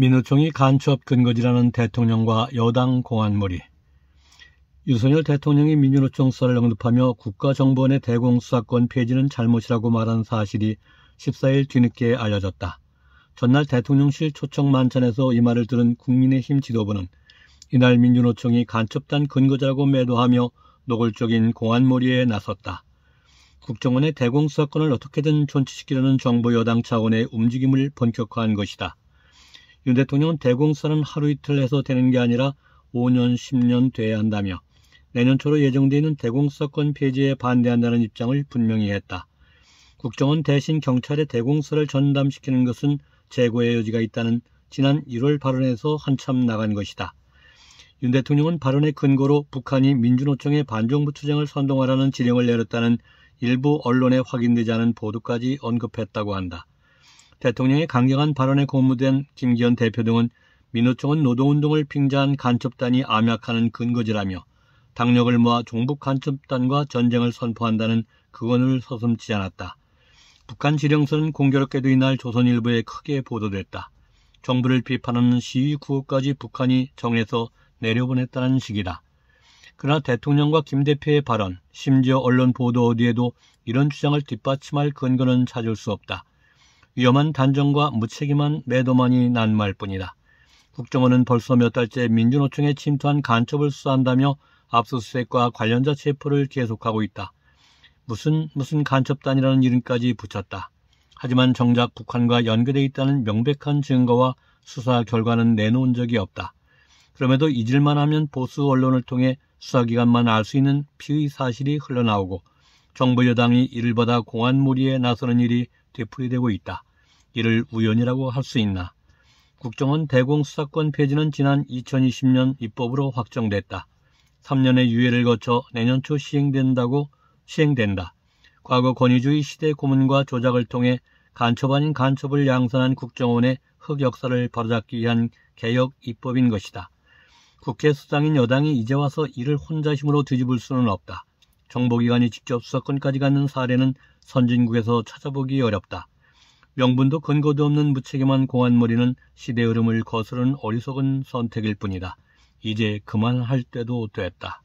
민우총이 간첩 근거지라는 대통령과 여당 공안몰이 유선열 대통령이 민주노총 사를 언급하며 국가정보원의 대공수사권 폐지는 잘못이라고 말한 사실이 14일 뒤늦게 알려졌다. 전날 대통령실 초청 만찬에서 이 말을 들은 국민의힘 지도부는 이날 민주노총이 간첩단 근거자라고 매도하며 노골적인 공안몰이에 나섰다. 국정원의 대공수사권을 어떻게든 존치시키려는 정부 여당 차원의 움직임을 본격화한 것이다. 윤 대통령은 대공사는 하루 이틀 해서 되는 게 아니라 5년, 10년 돼야 한다며 내년 초로 예정돼 있는 대공사건 폐지에 반대한다는 입장을 분명히 했다. 국정원 대신 경찰에 대공사를 전담시키는 것은 재고의 여지가 있다는 지난 1월 발언에서 한참 나간 것이다. 윤 대통령은 발언의 근거로 북한이 민주노총의 반정부투쟁을 선동하라는 지령을 내렸다는 일부 언론에 확인되지 않은 보도까지 언급했다고 한다. 대통령의 강경한 발언에 고무된 김기현 대표 등은 민노총은 노동운동을 빙자한 간첩단이 암약하는 근거지라며 당력을 모아 종북 간첩단과 전쟁을 선포한다는 그건을 서슴지 않았다. 북한 지령선은 공교롭게도 이날 조선일보에 크게 보도됐다. 정부를 비판하는 시위 구호까지 북한이 정해서 내려보냈다는 식이다. 그러나 대통령과 김 대표의 발언, 심지어 언론 보도 어디에도 이런 주장을 뒷받침할 근거는 찾을 수 없다. 위험한 단정과 무책임한 매도만이 난말뿐이다. 국정원은 벌써 몇 달째 민주노총에 침투한 간첩을 수사한다며 압수수색과 관련자 체포를 계속하고 있다. 무슨 무슨 간첩단이라는 이름까지 붙였다. 하지만 정작 북한과 연계돼 있다는 명백한 증거와 수사 결과는 내놓은 적이 없다. 그럼에도 잊을만 하면 보수 언론을 통해 수사기관만 알 수 있는 피의 사실이 흘러나오고 정부 여당이 이를 받아 공안몰이에 나서는 일이 되풀이되고 있다. 이를 우연이라고 할 수 있나? 국정원 대공수사권 폐지는 지난 2020년 입법으로 확정됐다. 3년의 유예를 거쳐 내년 초 시행된다고 시행된다. 과거 권위주의 시대 고문과 조작을 통해 간첩 아닌 간첩을 양산한 국정원의 흑역사를 바로잡기 위한 개혁 입법인 것이다. 국회 수상인 여당이 이제 와서 이를 혼자 힘으로 뒤집을 수는 없다. 정보기관이 직접 수사권까지 갖는 사례는 선진국에서 찾아보기 어렵다. 명분도 근거도 없는 무책임한 공안머리는 시대 흐름을 거스른 어리석은 선택일 뿐이다. 이제 그만할 때도 됐다.